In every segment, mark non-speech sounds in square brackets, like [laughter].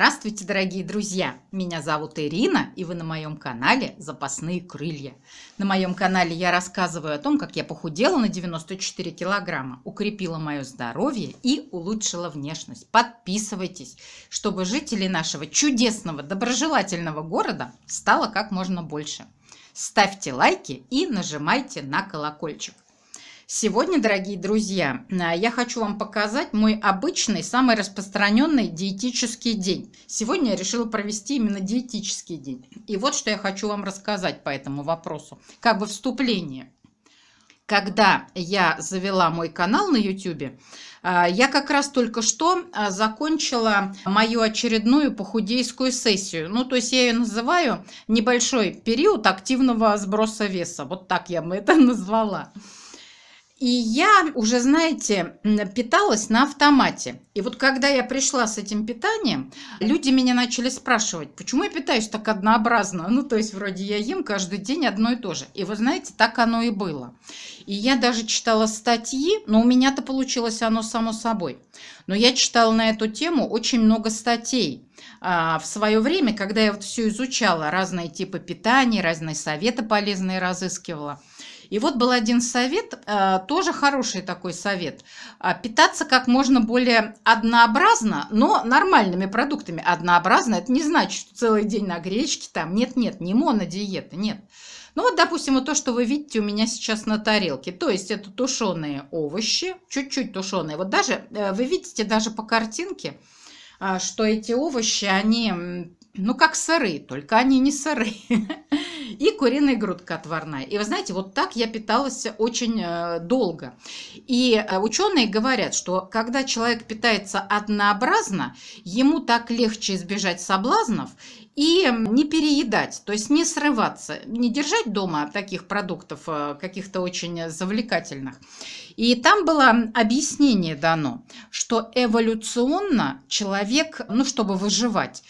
Здравствуйте, дорогие друзья! Меня зовут Ирина, и вы на моем канале «Запасные крылья». На моем канале я рассказываю о том, как я похудела на 94 килограмма, укрепила мое здоровье и улучшила внешность. Подписывайтесь, чтобы жителей нашего чудесного, доброжелательного города стало как можно больше. Ставьте лайки и нажимайте на колокольчик. Сегодня, дорогие друзья, э, я хочу вам показать мой обычный, самый распространенный диетический день. Сегодня я решила провести именно диетический день. И вот что я хочу вам рассказать по этому вопросу. Как бы вступление. Когда я завела мой канал на YouTube, э, я как раз только что э, закончила мою очередную похудейскую сессию. Ну, то есть я ее называю небольшой период активного сброса веса. Вот так я бы это [laughs] назвала. И я уже, знаете, питалась на автомате. И вот когда я пришла с этим питанием, люди меня начали спрашивать, почему я питаюсь так однообразно? Ну, то есть вроде я ем каждый день одно и то же. И вы знаете, так оно и было. И я даже читала статьи, но у меня-то получилось оно само собой. Но я читала на эту тему очень много статей а, в свое время, когда я вот все изучала, разные типы питания, разные советы полезные разыскивала – и вот был один совет, э, тоже хороший такой совет. А, питаться как можно более однообразно, но нормальными продуктами. Однообразно, это не значит, что целый день на гречке там, нет-нет, не монодиета, нет. Ну вот, допустим, вот то, что вы видите у меня сейчас на тарелке. То есть это тушеные овощи, чуть-чуть тушеные. Вот даже, э, вы видите даже по картинке, а, что эти овощи, они, ну как сыры, только они не сыры. [laughs] и куриная грудка отварная. И вы знаете, вот так я питалась э, очень э, долго. И э, ученые говорят, что когда человек питается однообразно, ему так легче избежать соблазнов и не переедать, то есть не срываться, не держать дома таких продуктов каких-то очень завлекательных. И там было объяснение дано, что эволюционно человек, ну, чтобы выживать,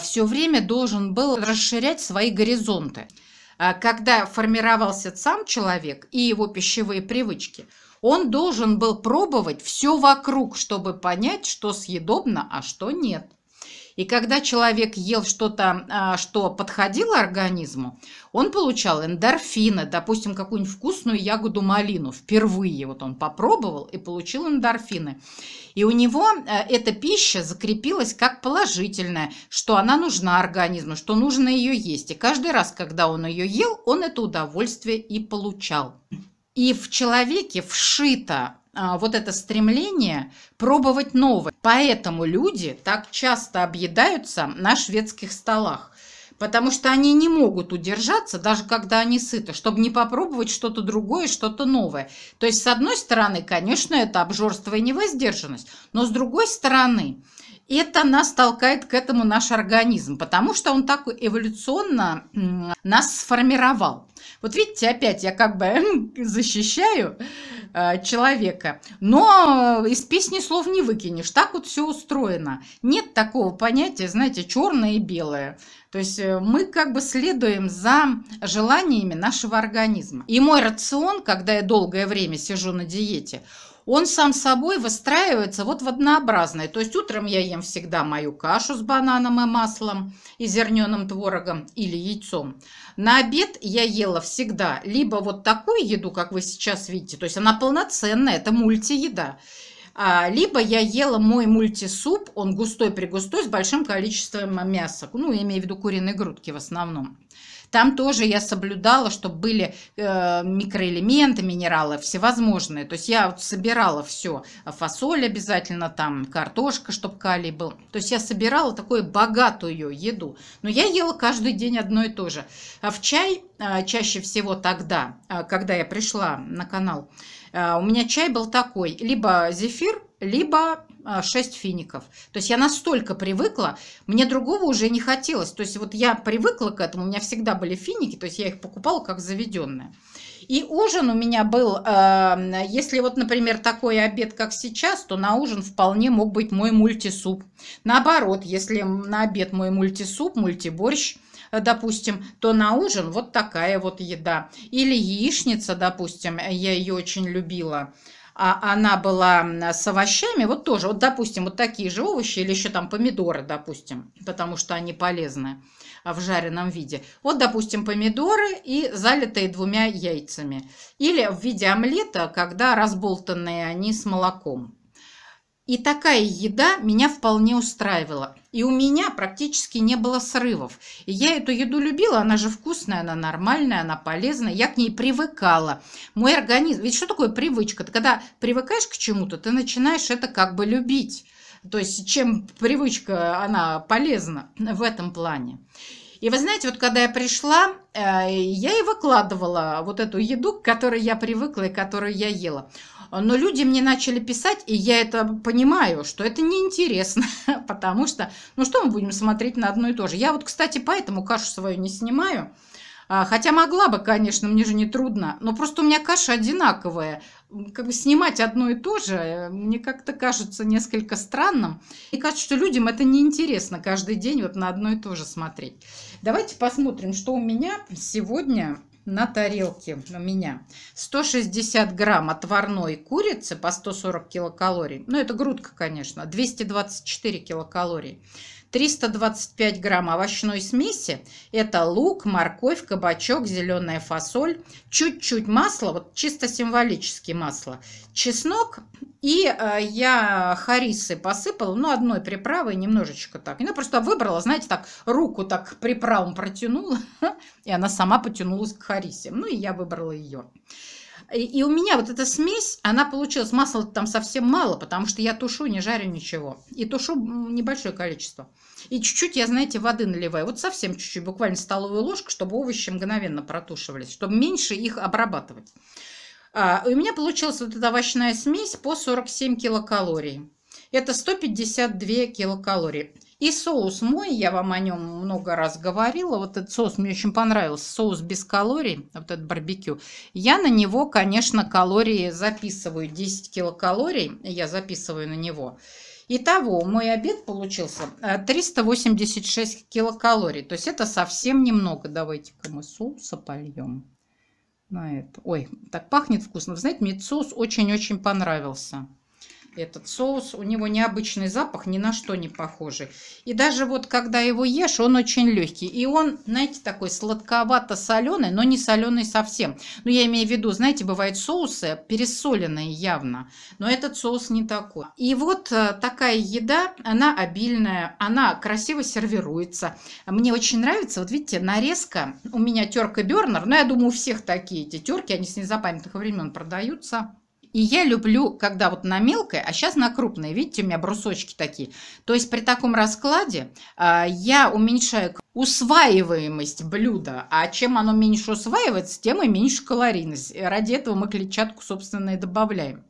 все время должен был расширять свои горизонты. А, когда формировался сам человек и его пищевые привычки, он должен был пробовать все вокруг, чтобы понять, что съедобно, а что нет. И когда человек ел что-то, а, что подходило организму, он получал эндорфины, допустим, какую-нибудь вкусную ягоду малину. Впервые вот он попробовал и получил эндорфины. И у него э, эта пища закрепилась как положительная, что она нужна организму, что нужно ее есть. И каждый раз, когда он ее ел, он это удовольствие и получал. И в человеке вшито а, вот это стремление пробовать новое. Поэтому люди так часто объедаются на шведских столах, потому что они не могут удержаться, даже когда они сыты, чтобы не попробовать что-то другое, что-то новое. То есть, с одной стороны, конечно, это обжорство и невоздержанность, но с другой стороны – это нас толкает к этому наш организм, потому что он так эволюционно нас сформировал. Вот видите, опять я как бы защищаю э, человека, но из песни слов не выкинешь. Так вот все устроено. Нет такого понятия, знаете, черное и белое. То есть э, мы как бы следуем за желаниями нашего организма. И мой рацион, когда я долгое время сижу на диете, он сам собой выстраивается вот в однообразное. То есть утром я ем всегда мою кашу с бананом и маслом и зерненым творогом или яйцом. На обед я ела всегда либо вот такую еду, как вы сейчас видите, то есть она полноценная, это мультиеда, а, либо я ела мой мультисуп, он густой-пригустой, с большим количеством мяса, ну, я имею в виду куриные грудки в основном. Там тоже я соблюдала, чтобы были э, микроэлементы, минералы всевозможные. То есть я вот собирала все. А фасоль обязательно, там картошка, чтобы калий был. То есть я собирала такую богатую еду. Но я ела каждый день одно и то же. А в чай э, чаще всего тогда, э, когда я пришла на канал, э, у меня чай был такой. Либо зефир, либо 6 а, фиников. То есть я настолько привыкла, мне другого уже не хотелось. То есть вот я привыкла к этому, у меня всегда были финики, то есть я их покупала как заведенная. И ужин у меня был, э, если вот, например, такой обед, как сейчас, то на ужин вполне мог быть мой мультисуп. Наоборот, если на обед мой мультисуп, мультиборщ, э, допустим, то на ужин вот такая вот еда. Или яичница, допустим, я ее очень любила а она была с овощами, вот тоже, вот, допустим, вот такие же овощи или еще там помидоры, допустим, потому что они полезны в жареном виде. Вот, допустим, помидоры и залитые двумя яйцами. Или в виде омлета, когда разболтанные они с молоком. И такая еда меня вполне устраивала. И у меня практически не было срывов. И я эту еду любила, она же вкусная, она нормальная, она полезная. Я к ней привыкала. Мой организм... Ведь что такое привычка? Ты когда привыкаешь к чему-то, ты начинаешь это как бы любить. То есть чем привычка, она полезна в этом плане. И вы знаете, вот когда я пришла, э, я и выкладывала вот эту еду, к которой я привыкла и которую я ела. Но люди мне начали писать, и я это понимаю, что это неинтересно, [laughs] потому что, ну что мы будем смотреть на одно и то же. Я вот, кстати, поэтому кашу свою не снимаю, а, хотя могла бы, конечно, мне же не трудно, но просто у меня каша одинаковая. Как бы снимать одно и то же, э, мне как-то кажется несколько странным. И кажется, что людям это неинтересно каждый день вот на одно и то же смотреть. Давайте посмотрим, что у меня сегодня на тарелке у меня 160 грамм отварной курицы по 140 килокалорий. Ну, это грудка, конечно, 224 килокалорий. 325 грамм овощной смеси – это лук, морковь, кабачок, зеленая фасоль, чуть-чуть масла, вот чисто символически масло, чеснок и э, я харисы посыпала, ну, одной приправой немножечко так. Я просто выбрала, знаете, так руку так приправом протянула, [laughs] и она сама потянулась к харисе. Ну, и я выбрала ее. И, и у меня вот эта смесь, она получилась, масла там совсем мало, потому что я тушу, не жарю ничего. И тушу небольшое количество. И чуть-чуть я, знаете, воды наливаю. Вот совсем чуть-чуть, буквально столовую ложку, чтобы овощи мгновенно протушивались, чтобы меньше их обрабатывать. А, у меня получилась вот эта овощная смесь по 47 килокалорий. Это 152 килокалории. И соус мой, я вам о нем много раз говорила, вот этот соус мне очень понравился, соус без калорий, вот этот барбекю. Я на него, конечно, калории записываю, 10 килокалорий я записываю на него. Итого мой обед получился 386 э, килокалорий, то есть это совсем немного. Давайте-ка мы соуса польем на это. Ой, так пахнет вкусно. знаете, мне соус очень-очень понравился этот соус. У него необычный запах, ни на что не похожий. И даже вот когда его ешь, он очень легкий. И он, знаете, такой сладковато-соленый, но не соленый совсем. Но ну, я имею в виду, знаете, бывают соусы пересоленные явно, но этот соус не такой. И вот э, такая еда, она обильная, она красиво сервируется. Мне очень нравится, вот видите, нарезка, у меня терка Бернер, но я думаю, у всех такие эти терки, они с незапамятных времен продаются и я люблю, когда вот на мелкое, а сейчас на крупное, видите, у меня брусочки такие. То есть при таком раскладе э, я уменьшаю усваиваемость блюда, а чем оно меньше усваивается, тем и меньше калорийность. И Ради этого мы клетчатку, собственно, и добавляем.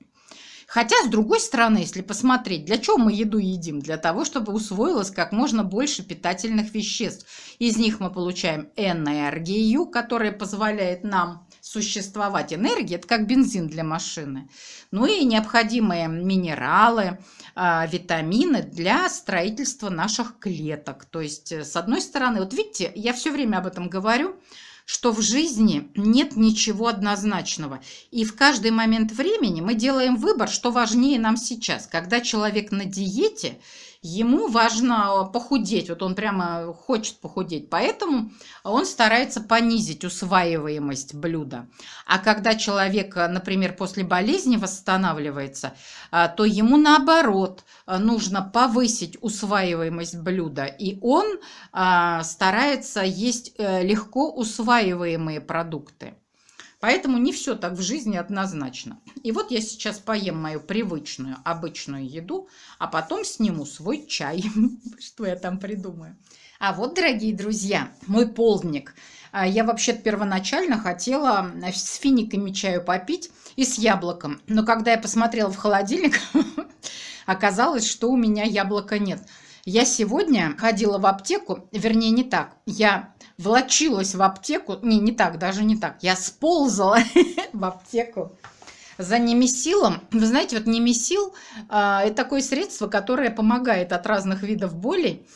Хотя, с другой стороны, если посмотреть, для чего мы еду едим? Для того, чтобы усвоилось как можно больше питательных веществ. Из них мы получаем энергию, которая позволяет нам существовать. Энергия – это как бензин для машины. Ну и необходимые минералы, а, витамины для строительства наших клеток. То есть, э, с одной стороны, вот видите, я все время об этом говорю – что в жизни нет ничего однозначного. И в каждый момент времени мы делаем выбор, что важнее нам сейчас. Когда человек на диете, ему важно похудеть, вот он прямо хочет похудеть, поэтому он старается понизить усваиваемость блюда. А когда человек, например, после болезни восстанавливается, а, то ему наоборот а, нужно повысить усваиваемость блюда, и он а, старается есть э, легко усваиваемость усваиваемые продукты. Поэтому не все так в жизни однозначно. И вот я сейчас поем мою привычную, обычную еду, а потом сниму свой чай. [laughs] Что я там придумаю? А вот, дорогие друзья, мой полдник. А, я вообще первоначально хотела э, с финиками чаю попить и с яблоком. Но когда я посмотрела в холодильник, [laughs] оказалось, что у меня яблока нет. Я сегодня ходила в аптеку, вернее, не так. Я влочилась в аптеку, не, не так, даже не так, я сползала [laughs] в аптеку за немесилом. Вы знаете, вот немесил а, – это такое средство, которое помогает от разных видов болей.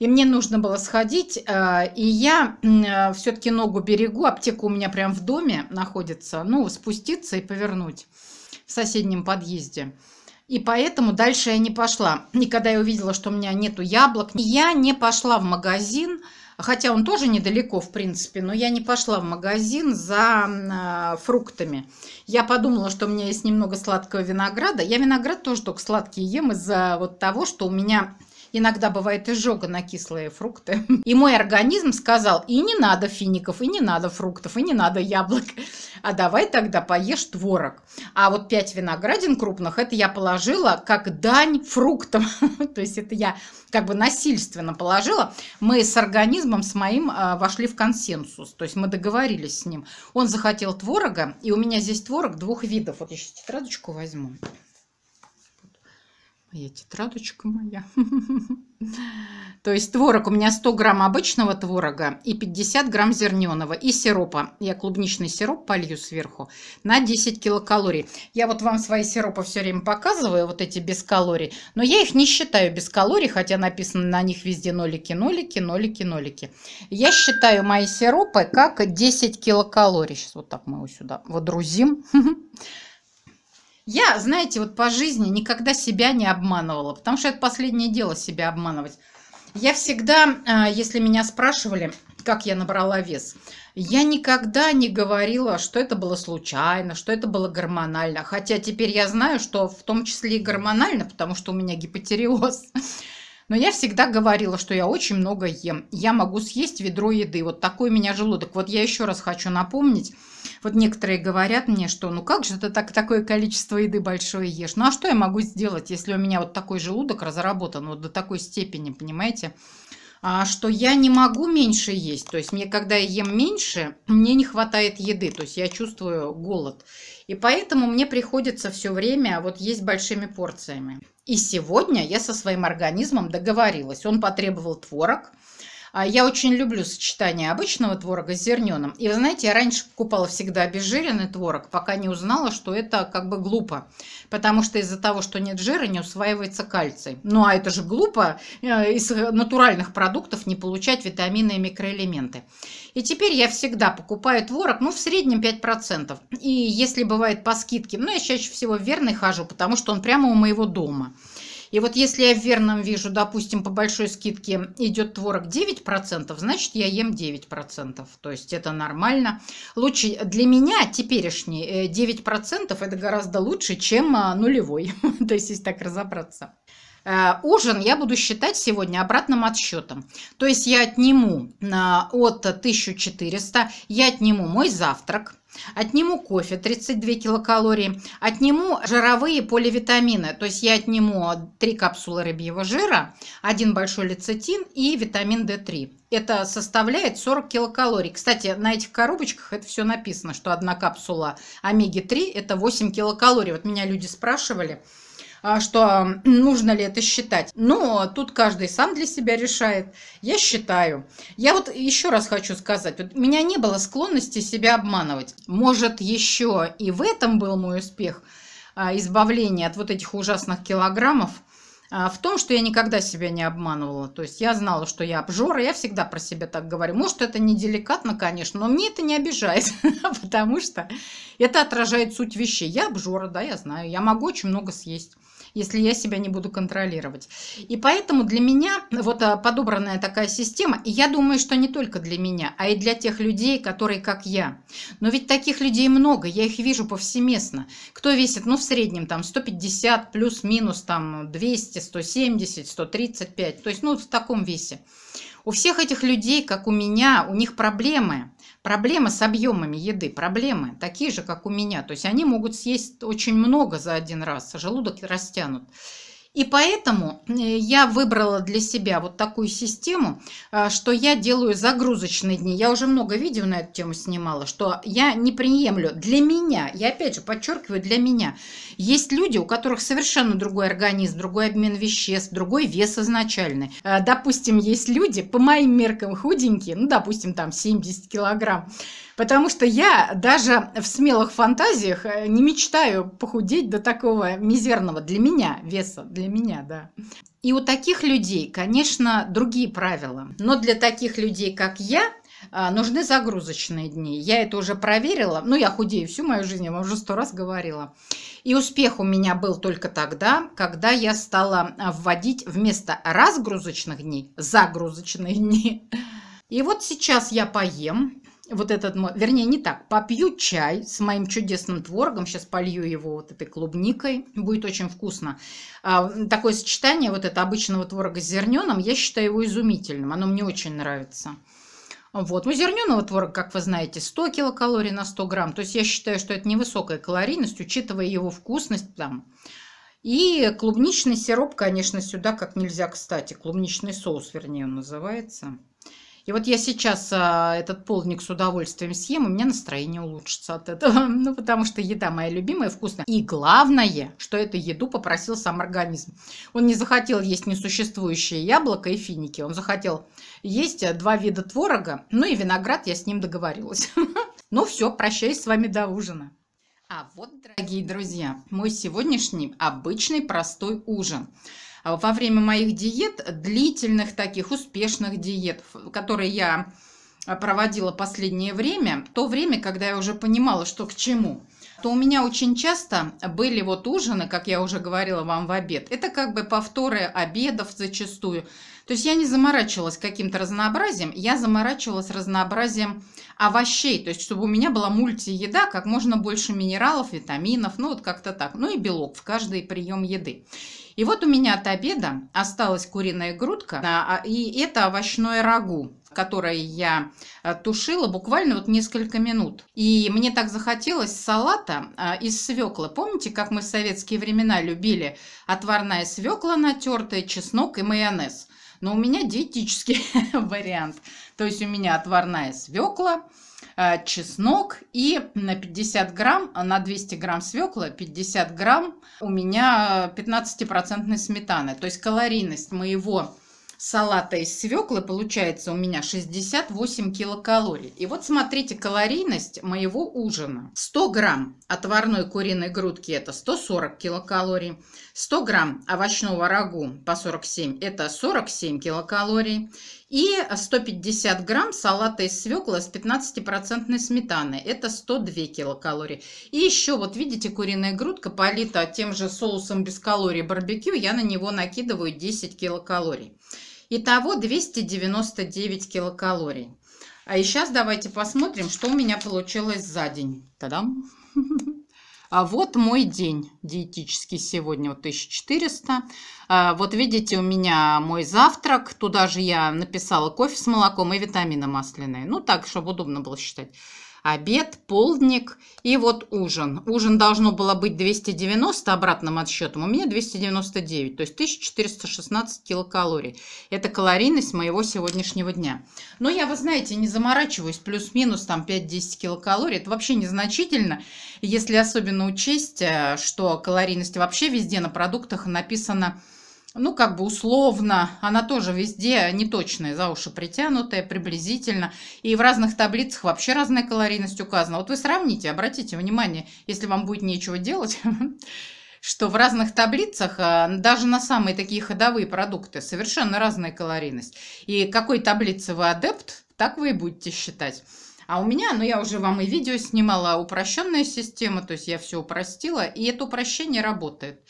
И мне нужно было сходить, а, и я а, все-таки ногу берегу, аптека у меня прям в доме находится, ну, спуститься и повернуть в соседнем подъезде – и поэтому дальше я не пошла. И когда я увидела, что у меня нету яблок, я не пошла в магазин, хотя он тоже недалеко, в принципе, но я не пошла в магазин за э, фруктами. Я подумала, что у меня есть немного сладкого винограда. Я виноград тоже только сладкий ем из-за вот того, что у меня Иногда бывает изжога на кислые фрукты. [laughs] И мой организм сказал, и не надо фиников, и не надо фруктов, и не надо яблок. А давай тогда поешь творог. А вот 5 виноградин крупных, это я положила как дань фруктам. [laughs] То есть это я как бы насильственно положила. Мы с организмом, с моим, а, вошли в консенсус. То есть мы договорились с ним. Он захотел творога, и у меня здесь творог двух видов. Вот я сейчас тетрадочку возьму. Моя тетрадочка моя. [laughs] То есть творог. У меня 100 грамм обычного творога и 50 грамм зерненого. И сиропа. Я клубничный сироп полью сверху на 10 килокалорий. Я вот вам свои сиропы все время показываю, вот эти без калорий. Но я их не считаю без калорий, хотя написано на них везде нолики, нолики, нолики, нолики. Я считаю мои сиропы как 10 килокалорий. Сейчас вот так мы его сюда водрузим. [laughs] Я, знаете, вот по жизни никогда себя не обманывала, потому что это последнее дело себя обманывать. Я всегда, а, если меня спрашивали, как я набрала вес, я никогда не говорила, что это было случайно, что это было гормонально. Хотя теперь я знаю, что в том числе и гормонально, потому что у меня гипотереоз. Но я всегда говорила, что я очень много ем. Я могу съесть ведро еды. Вот такой у меня желудок. Вот я еще раз хочу напомнить. Вот некоторые говорят мне, что ну как же ты так, такое количество еды большое ешь? Ну а что я могу сделать, если у меня вот такой желудок разработан вот до такой степени, понимаете? Понимаете? А что я не могу меньше есть. То есть мне, когда я ем меньше, мне не хватает еды. То есть я чувствую голод. И поэтому мне приходится все время вот есть большими порциями. И сегодня я со своим организмом договорилась. Он потребовал творог – а, я очень люблю сочетание обычного творога с зерненым. И вы знаете, я раньше покупала всегда обезжиренный творог, пока не узнала, что это как бы глупо. Потому что из-за того, что нет жира, не усваивается кальций. Ну а это же глупо э, из натуральных продуктов не получать витамины и микроэлементы. И теперь я всегда покупаю творог, ну в среднем 5%. И если бывает по скидке, ну я чаще всего в верный хожу, потому что он прямо у моего дома. И вот если я в верном вижу, допустим, по большой скидке идет творог 9%, значит, я ем 9%. То есть это нормально. Лучше для меня теперешний 9% э, это гораздо лучше, чем а, нулевой. [laughs] То есть если так разобраться. Э, ужин я буду считать сегодня обратным отсчетом. То есть я отниму э, от 1400, я отниму мой завтрак, Отниму кофе 32 килокалории, отниму жировые поливитамины, то есть я отниму 3 капсулы рыбьего жира, один большой лецитин и витамин D3. Это составляет 40 килокалорий. Кстати, на этих коробочках это все написано, что одна капсула омеги-3 это 8 килокалорий. Вот меня люди спрашивали, а, что нужно ли это считать. Но тут каждый сам для себя решает. Я считаю. Я вот еще раз хочу сказать, вот у меня не было склонности себя обманывать. Может, еще и в этом был мой успех а, избавление от вот этих ужасных килограммов а, в том, что я никогда себя не обманывала. То есть я знала, что я обжора, я всегда про себя так говорю. Может, это не деликатно, конечно, но мне это не обижает, [laughs] потому что это отражает суть вещей. Я обжора, да, я знаю, я могу очень много съесть если я себя не буду контролировать. И поэтому для меня вот а, подобранная такая система, и я думаю, что не только для меня, а и для тех людей, которые как я. Но ведь таких людей много, я их вижу повсеместно. Кто весит, ну, в среднем там 150 плюс-минус там 200, 170, 135, то есть, ну, в таком весе. У всех этих людей, как у меня, у них проблемы – Проблема с объемами еды, проблемы такие же, как у меня. То есть они могут съесть очень много за один раз, а желудок растянут. И поэтому э, я выбрала для себя вот такую систему, э, что я делаю загрузочные дни. Я уже много видео на эту тему снимала, что я не приемлю. Для меня, я опять же подчеркиваю, для меня. Есть люди, у которых совершенно другой организм, другой обмен веществ, другой вес изначальный. Э, допустим, есть люди, по моим меркам худенькие, ну, допустим, там 70 килограмм, Потому что я даже в смелых фантазиях э, не мечтаю похудеть до такого мизерного для меня веса, для меня, да. И у таких людей, конечно, другие правила. Но для таких людей, как я, э, нужны загрузочные дни. Я это уже проверила. Ну, я худею всю мою жизнь, я вам уже сто раз говорила. И успех у меня был только тогда, когда я стала вводить вместо разгрузочных дней загрузочные дни. И вот сейчас я поем, вот этот мой, вернее, не так, попью чай с моим чудесным творогом, сейчас полью его вот этой клубникой, будет очень вкусно. А, такое сочетание вот это обычного творога с зерненым, я считаю его изумительным, оно мне очень нравится. Вот. Ну, зерненого творога, как вы знаете, 100 килокалорий на 100 грамм. То есть я считаю, что это невысокая калорийность, учитывая его вкусность там. И клубничный сироп, конечно, сюда как нельзя кстати. Клубничный соус, вернее, он называется. И вот я сейчас а, этот полдник с удовольствием съем, и у меня настроение улучшится от этого. [laughs] Ну, потому что еда моя любимая, вкусная. И главное, что эту еду попросил сам организм. Он не захотел есть несуществующее яблоко и финики. Он захотел есть а, два вида творога, ну и виноград, я с ним договорилась. [laughs] Ну все, прощаюсь с вами до ужина. А вот, дорогие друзья, мой сегодняшний обычный простой ужин – а во время моих диет, длительных таких успешных диет, которые я а, проводила последнее время, то время, когда я уже понимала, что к чему, то у меня очень часто были вот ужины, как я уже говорила вам в обед. Это как бы повторы обедов зачастую. То есть я не заморачивалась каким-то разнообразием, я заморачивалась разнообразием овощей, то есть чтобы у меня была мультиеда, как можно больше минералов, витаминов, ну вот как-то так, ну и белок в каждый прием еды. И вот у меня от обеда осталась куриная грудка, а, а, и это овощное рагу которое я э, тушила буквально вот несколько минут. И мне так захотелось салата а, из свеклы. Помните, как мы в советские времена любили отварная свекла натертая, чеснок и майонез? Но у меня диетический [laughs] вариант. То есть у меня отварная свекла, э, чеснок и на 50 грамм, на 200 грамм свекла, 50 грамм у меня 15% сметаны. То есть калорийность моего салата из свеклы получается у меня 68 килокалорий. И вот смотрите калорийность моего ужина. 100 грамм отварной куриной грудки – это 140 килокалорий. 100 грамм овощного рагу по 47 – это 47 килокалорий. И 150 грамм салата из свекла с 15% сметаной. Это 102 килокалории. И еще, вот видите, куриная грудка полита тем же соусом без калорий барбекю. Я на него накидываю 10 килокалорий. Итого 299 килокалорий. А и сейчас давайте посмотрим, что у меня получилось за день. та А вот мой день диетический сегодня, вот 1400. А, вот видите, у меня мой завтрак. Туда же я написала кофе с молоком и витамины масляные. Ну, так, чтобы удобно было считать обед, полдник и вот ужин. Ужин должно было быть 290 обратным отсчетом, у меня 299, то есть 1416 килокалорий. Это калорийность моего сегодняшнего дня. Но я, вы знаете, не заморачиваюсь, плюс-минус там 5-10 килокалорий, это вообще незначительно, если особенно учесть, э, что калорийность вообще везде на продуктах написана ну, как бы условно, она тоже везде неточная, за уши притянутая, приблизительно. И в разных таблицах вообще разная калорийность указана. Вот вы сравните, обратите внимание, если вам будет нечего делать, [laughs] что в разных таблицах, а, даже на самые такие ходовые продукты, совершенно разная калорийность. И какой таблице вы адепт, так вы и будете считать. А у меня, ну я уже вам и видео снимала, упрощенная система, то есть я все упростила, и это упрощение работает.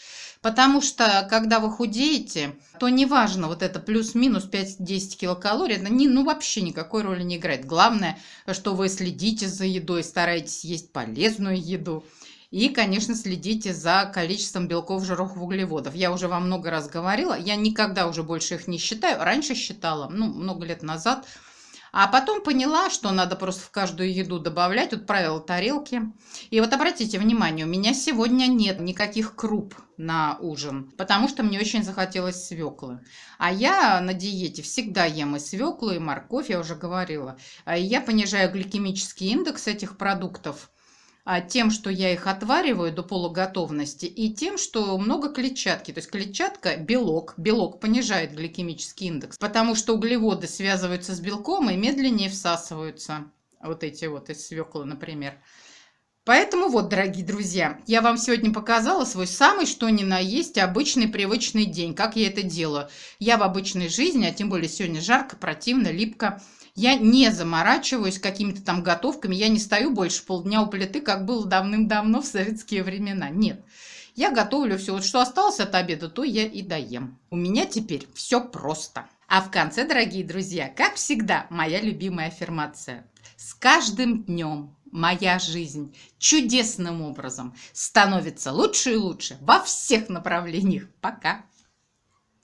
Потому что, когда вы худеете, то неважно, вот это плюс-минус 5-10 килокалорий, это не, ну, вообще никакой роли не играет. Главное, что вы следите за едой, стараетесь есть полезную еду. И, конечно, следите за количеством белков, жиров, углеводов. Я уже вам много раз говорила, я никогда уже больше их не считаю. Раньше считала, ну, много лет назад – а потом поняла, что надо просто в каждую еду добавлять. Вот правила тарелки. И вот обратите внимание, у меня сегодня нет никаких круп на ужин, потому что мне очень захотелось свеклы. А я на диете всегда ем и свеклу, и морковь, я уже говорила. А я понижаю гликемический индекс этих продуктов. А, тем, что я их отвариваю до полуготовности, и тем, что много клетчатки. То есть клетчатка – белок. Белок понижает гликемический индекс, потому что углеводы связываются с белком и медленнее всасываются. Вот эти вот из свеклы, например. Поэтому вот, дорогие друзья, я вам сегодня показала свой самый что ни на есть обычный привычный день. Как я это делаю? Я в обычной жизни, а тем более сегодня жарко, противно, липко – я не заморачиваюсь какими-то там готовками, я не стою больше полдня у плиты, как было давным-давно в советские времена. Нет. Я готовлю все, вот что осталось от обеда, то я и доем. У меня теперь все просто. А в конце, дорогие друзья, как всегда, моя любимая аффирмация. С каждым днем моя жизнь чудесным образом становится лучше и лучше во всех направлениях. Пока!